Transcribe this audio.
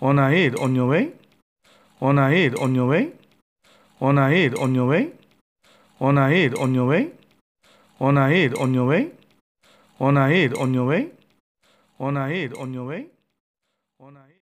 On a aid on your way. On a on your way. On a on your way. On a on your way. On a on your way. On a on your way. On a on your way. On a